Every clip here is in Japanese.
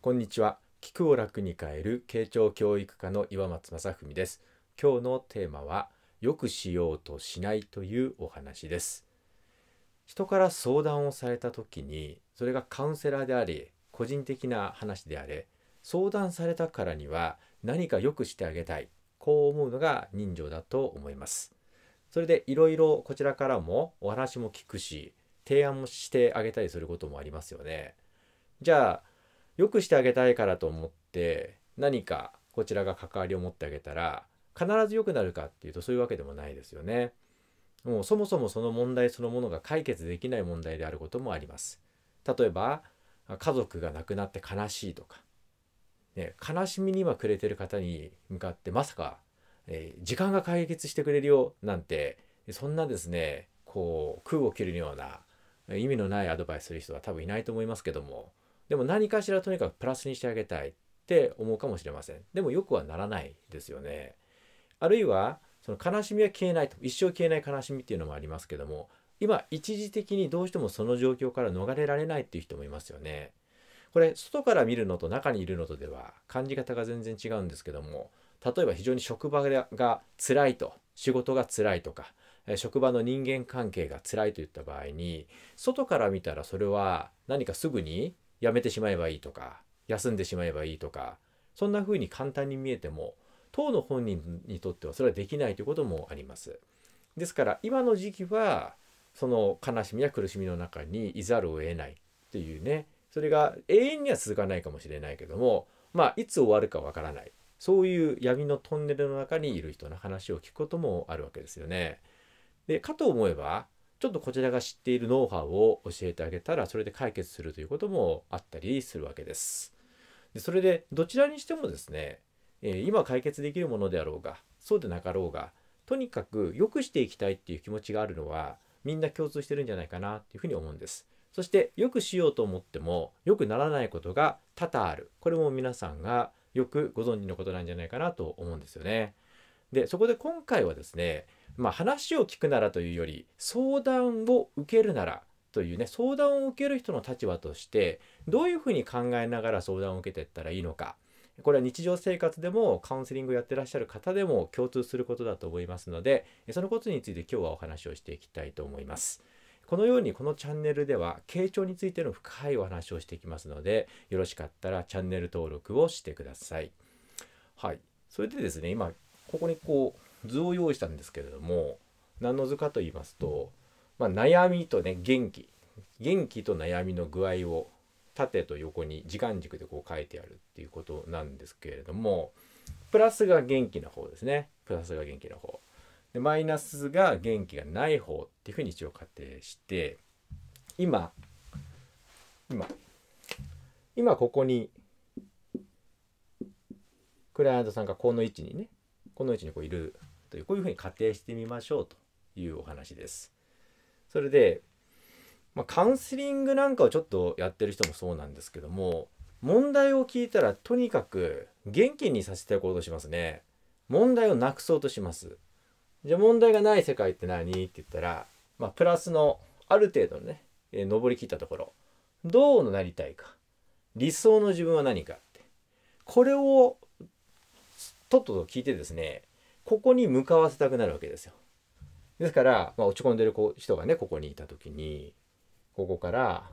こんにちは聞くを楽に変える慶長教育科の岩松正文です今日のテーマはよくしようとしないというお話です人から相談をされた時にそれがカウンセラーであり、個人的な話であれ相談されたからには何か良くしてあげたいこう思うのが人情だと思いますそれでいろいろこちらからもお話も聞くし提案もしてあげたりすることもありますよねじゃあ良くしてあげたいからと思って何かこちらが関わりを持ってあげたら必ず良くなるかっていうとそういうわけでもないですよね。もうそもそもその問題そのものが解決できない問題であることもあります。例えば家族が亡くなって悲しいとか、ね、悲しみに今くれてる方に向かってまさか、えー、時間が解決してくれるよなんてそんなですねこう空を切るような意味のないアドバイスする人は多分いないと思いますけどもでも何かしらとにかくプラスにしてあげたいって思うかもしれません。でもよくはならないですよね。あるいはその悲しみは消えないと一生消えない悲しみっていうのもありますけども今一時的にどうしてもその状況から逃れられないっていう人もいますよね。これ外から見るのと中にいるのとでは感じ方が全然違うんですけども例えば非常に職場が辛いと仕事が辛いとか職場の人間関係が辛いといった場合に外から見たらそれは何かすぐにやめてしまえばいいとか休んでしまえばいいとかそんな風に簡単に見えても当の本人にとってはそれはできないということもあります。ですから今の時期はその悲しみや苦しみの中にいざるを得ないっていうねそれが永遠には続かないかもしれないけどもまあいつ終わるかわからないそういう闇のトンネルの中にいる人の話を聞くこともあるわけですよね。でかと思えばちょっとこちらが知っているノウハウを教えてあげたらそれで解決するということもあったりするわけです。でそれでどちらにしてもですね、えー、今解決できるものであろうがそうでなかろうがとにかく良くしていきたいっていう気持ちがあるのはみんな共通してるんじゃないかなっていうふうに思うんです。そしてよくしようと思ってもよくならないことが多々ある。これも皆さんがよくご存知のことなんじゃないかなと思うんですよね。でそこで今回はですねまあ、話を聞くならというより相談を受けるならというね相談を受ける人の立場としてどういうふうに考えながら相談を受けていったらいいのかこれは日常生活でもカウンセリングをやってらっしゃる方でも共通することだと思いますのでそのことについて今日はお話をしていきたいと思います。このようにこのチャンネルでは傾聴についての深いお話をしていきますのでよろしかったらチャンネル登録をしてください。はい。それでですね今ここにこう図を用意したんですけれども何の図かと言いますと、まあ、悩みとね元気元気と悩みの具合を縦と横に時間軸でこう書いてあるっていうことなんですけれどもプラスが元気な方ですねプラスが元気な方でマイナスが元気がない方っていうふうに一応仮定して今今今ここにクライアントさんがこの位置にねこの位置にこういるというこういうふうに仮定してみましょうというお話です。それで、まあ、カウンセリングなんかをちょっとやってる人もそうなんですけども問題を聞いたらとにかく元気にさせていこうとしますね。問題をなくそうとします。じゃあ問題がない世界って何って言ったら、まあ、プラスのある程度のね、えー、登り切ったところどうなりたいか理想の自分は何かってこれをとっとと聞いてですねここに向かわせたくなるわけですよ。ですから、まあ、落ち込んでる人がねここにいた時にここから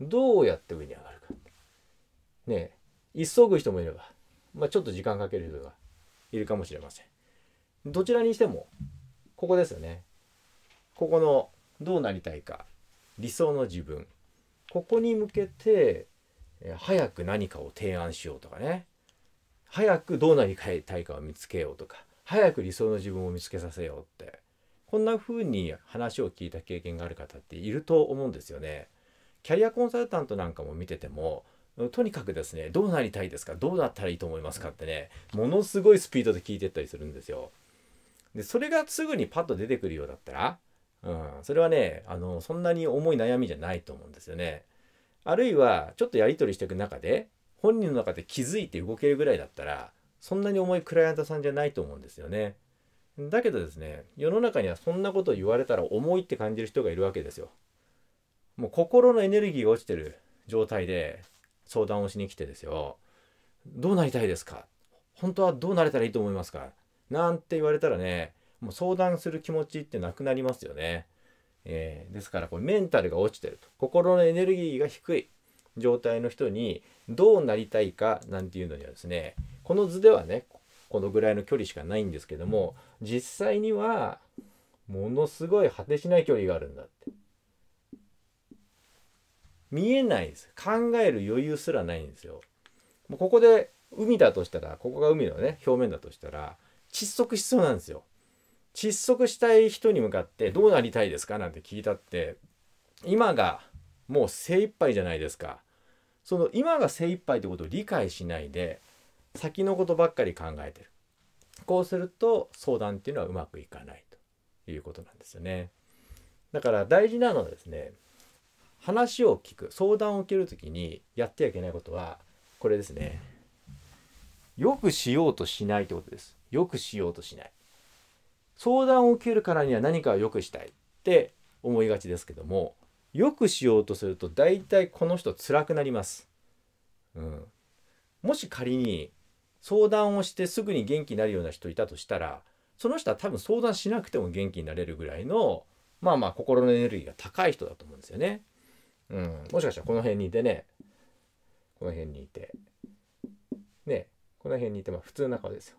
どうやって上に上がるか。ね急ぐ人もいれば、まあ、ちょっと時間かける人がいるかもしれません。どちらにしてもここですよね。ここのどうなりたいか理想の自分ここに向けて早く何かを提案しようとかね早くどうなりたいかを見つけようとか早く理想の自分を見つけさせようってこんな風に話を聞いた経験がある方っていると思うんですよね。キャリアコンサルタントなんかも見ててもとにかくですねどうなりたいですかどうなったらいいと思いますかってねものすごいスピードで聞いてったりするんですよ。でそれがすぐにパッと出てくるようだったら、うん、それはねあのそんなに重い悩みじゃないと思うんですよね。あるいはちょっとやり取りしていく中で本人の中で気づいて動けるぐらいだったらそんなに重いクライアントさんじゃないと思うんですよね。だけどですね、世の中にはそんなことを言われたら重いって感じる人がいるわけですよ。もう心のエネルギーが落ちてる状態で相談をしに来てですよ。どうなりたいですか本当はどうなれたらいいと思いますかなんて言われたらね、もう相談する気持ちってなくなりますよね。えー、ですからこれメンタルが落ちてると心のエネルギーが低い状態の人にどうなりたいかなんていうのにはですねこの図ではねこのぐらいの距離しかないんですけども実際にはものすごい果てしない距離があるんだって見えないです考える余裕すらないんですよもうここで海だとしたらここが海のね表面だとしたら窒息しそうなんですよ窒息したい人に向かってどうなりたいですかなんて聞いたって今がもう精一杯じゃないですかその今が精一杯ってことを理解しないで先のことばっかり考えてるこうすると相談っていうのはうまくいかないということなんですよねだから大事なのはですね話を聞く相談を受ける時にやってはいけないことはこれですねよくしようとしないってことですよくしようとしない相談を受けるからには何かを良くしたいって思いがちですけどもよくしようとすると大体この人辛くなります、うん、もし仮に相談をしてすぐに元気になるような人いたとしたらその人は多分相談しなくても元気になれるぐらいのまあまあ心のエネルギーが高い人だと思うんですよね。うん、もしかしたらこの辺にいてねこの辺にいてねこの辺にいてまあ普通な顔ですよ。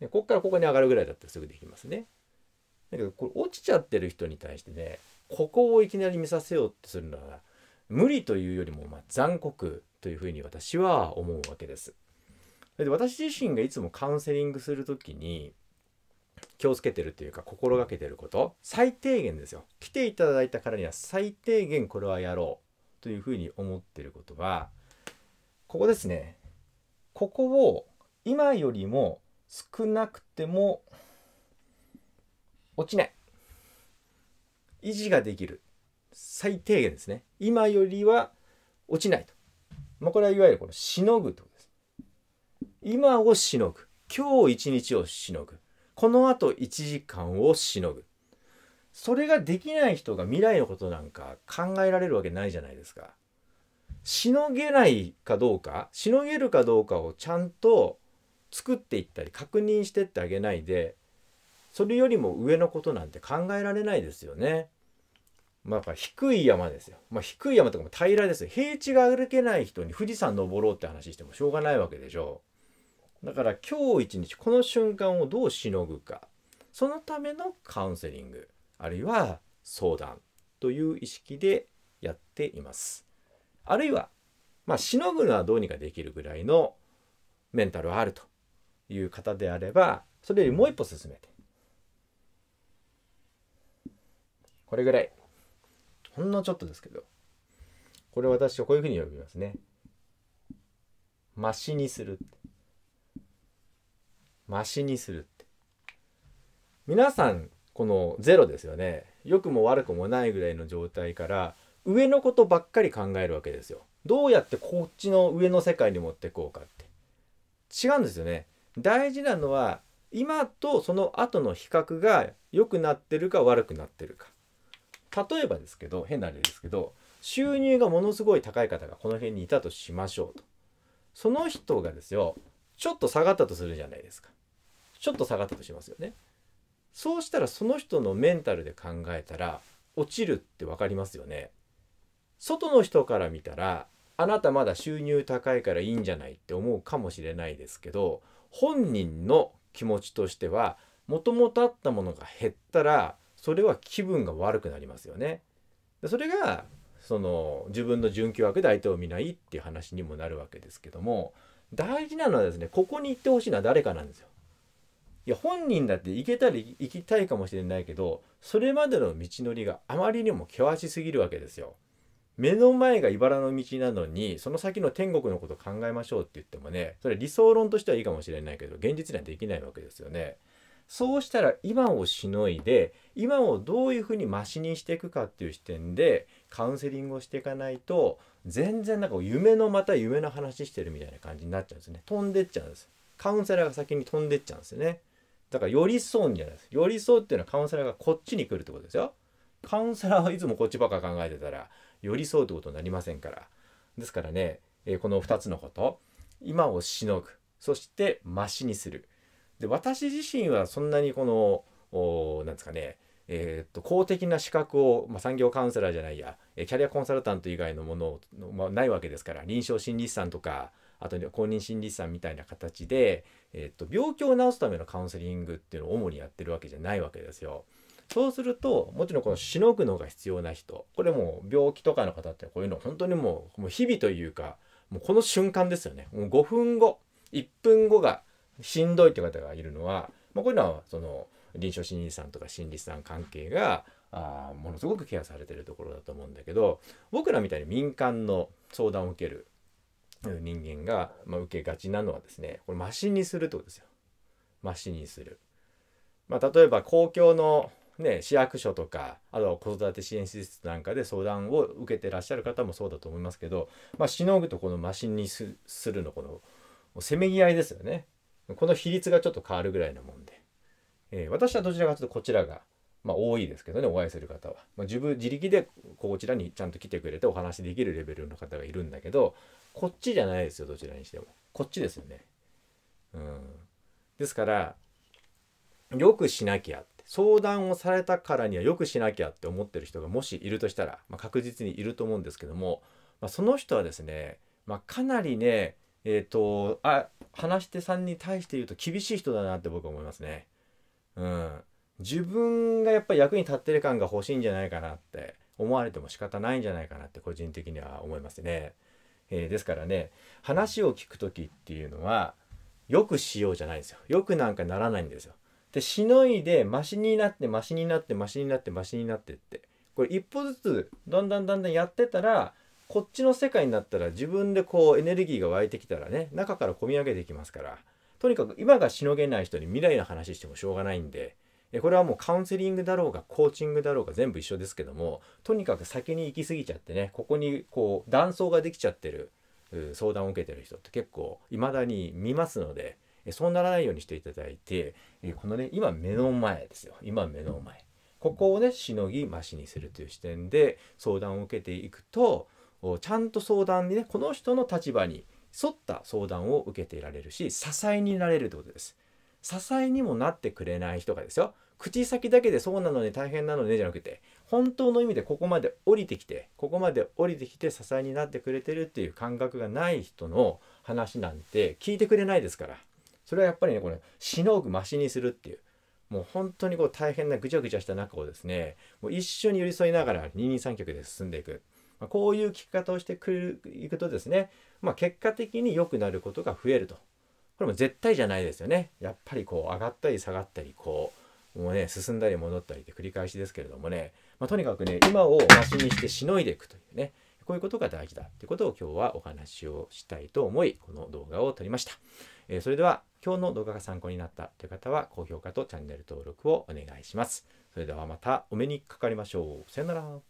ね、こっからここに上がるぐらいだったらすぐできますね。だけどこれ落ちちゃってる人に対してねここをいきなり見させようとするのは無理というよりもま残酷というふうに私は思うわけです。で私自身がいつもカウンセリングする時に気をつけてるというか心がけてること最低限ですよ来ていただいたからには最低限これはやろうというふうに思ってることはここですねここを今よりも少なくても落ちない維持ができる最低限ですね今よりは落ちないと、まあ、これはいわゆるこのしのぐと今をしのぐ今日一日をしのぐこのあと1時間をしのぐそれができない人が未来のことなんか考えられるわけないじゃないですか。しのげないかどうかしのげるかどうかをちゃんと作っていったり確認してってあげないでそれよりも上のことなんて考えられないですよね。まあ、低い山ですよ。まあ、低い山とかも平らですよ。平地が歩けない人に富士山登ろうって話してもしょうがないわけでしょう。だから今日一日この瞬間をどうしのぐかそのためのカウンセリングあるいは相談という意識でやっています。あるいはまあしのぐのはどうにかできるぐらいのメンタルあるという方であればそれよりもう一歩進めてこれぐらいほんのちょっとですけどこれ私はこういうふうに呼びますね。マシにするってマシにするって皆さんこの0ですよね良くも悪くもないぐらいの状態から上のことばっかり考えるわけですよどうやってこっちの上の世界に持ってこうかって違うんですよね大事なのは今とその後の比較が良くなってるか悪くなってるか例えばですけど変な例ですけど収入がものすごい高い方がこの辺にいたとしましょうとその人がですよちょっと下がったとするじゃないですかちょっと下がったとしますよね。そうしたらその人のメンタルで考えたら落ちるって分かりますよね。外の人から見たらあなたまだ収入高いからいいんじゃないって思うかもしれないですけど本人の気持ちとしてはもともとあったものが減ったらそれは気分が悪くなりますよね。それがその自分の準拠枠で相手を見ないっていう話にもなるわけですけども大事なのはですねここに行ってほしいのは誰かなんですよ。いや本人だって行けたら行きたいかもしれないけどそれまでの道のりがあまりにも険しすぎるわけですよ。目の前が茨の道なのにその先の天国のこと考えましょうって言ってもねそれ理想論としてはいいかもしれないけど現実にはできないわけですよね。そうしたら今をしのいで今をどういうふうにマシにしていくかっていう視点でカウンセリングをしていかないと全然なんか夢のまた夢の話してるみたいな感じになっちゃうんですね飛んでっちゃうんですカウンセラーが先に飛んでっちゃうんですよねだから寄り添うんじゃないです寄り添うっていうのはカウンセラーがこっちに来るってことですよカウンセラーはいつもこっちばっか考えてたら寄り添うってことになりませんからですからね、えー、この2つのこと今をしのぐそしてましにするで私自身はそんなにこのなんですかねえー、っと公的な資格を、まあ、産業カウンセラーじゃないや、えキャリアコンサルタント以外のものまあ、ないわけですから臨床心理士さんとかあと公認心理士さんみたいな形で、えっと、病気を治すためのカウンセリングっていうのを主にやってるわけじゃないわけですよ。そうするともちろんこのしのぐのが必要な人これもう病気とかの方ってこういうの本当にもうもう日々というかもうこの瞬間ですよねもう5分後1分後がしんどいって方がいるのは、まあ、こういうのはその臨床心理士さんとか心理士さん関係があものすごくケアされてるところだと思うんだけど僕らみたいに民間の相談を受ける人間が、まあ、受けがちなのはですねこれマシにするってことですよ。マシにする。まあ、例えば公共の、ね、市役所とかあとは子育て支援施設なんかで相談を受けてらっしゃる方もそうだと思いますけど、まあ、しのぐとこのマシにするのこのせめぎ合いですよね。この比率がちょっと変わるぐらいなもんで、えー、私はどちらかというとこちらがまあ、多いですけどねお会いする方は、まあ、自分自力でこちらにちゃんと来てくれてお話できるレベルの方がいるんだけど、こっちじゃないですよどちらにしてもこっちですよねうんですからよくしなきゃって相談をされたからにはよくしなきゃって思ってる人がもしいるとしたら、まあ、確実にいると思うんですけども、まあ、その人はですね、まあ、かなりねえっ、ー、とあ話し手さんに対して言うと厳しい人だなって僕は思いますね。うん、自分がやっぱり役に立ってる感が欲しいんじゃないかなって思われても仕方ないんじゃないかなって個人的には思いますね。えー、ですからね話を聞く時っていうのはよくしようじゃないんですよよくなんかならないんですよでしのいでマシになってマシになってマシになってマシになってってこれ一歩ずつだんだんだんだんやってたらこっちの世界になったら自分でこうエネルギーが湧いてきたらね中から込み上げていきますからとにかく今がしのげない人に未来の話してもしょうがないんでこれはもうカウンセリングだろうがコーチングだろうが全部一緒ですけどもとにかく先に行き過ぎちゃってねここにこう断層ができちゃってる相談を受けてる人って結構いまだに見ますのでそうならないようにしていただいてこのね今目の前ですよ今目の前ここをねしのぎましにするという視点で相談を受けていくとちゃんと相談にねこの人の立場に沿った相談を受けていられるし支えになれるということです。支えにもなってくれない人がですよ口先だけでそうなのね大変なのねじゃなくて本当の意味でここまで降りてきてここまで降りてきて支えになってくれてるっていう感覚がない人の話なんて聞いてくれないですからそれはやっぱりねこれしのぐましにするっていうもう本当にこう大変なぐちゃぐちゃした中をですねもう一緒に寄り添いながら二人三脚で進んでいく。まあ、こういう聞き方をしてくるいくとですね、まあ、結果的に良くなることが増えるとこれも絶対じゃないですよね。やっぱりこう上がったり下がったりこうもうね進んだり戻ったりって繰り返しですけれどもね、まあ、とにかくね今をマシにしてしのいでいくというねこういうことが大事だということを今日はお話をしたいと思いこの動画を撮りました。えー、それでは今日の動画が参考になったという方は高評価とチャンネル登録をお願いします。それではまたお目にかかりましょう。さよなら。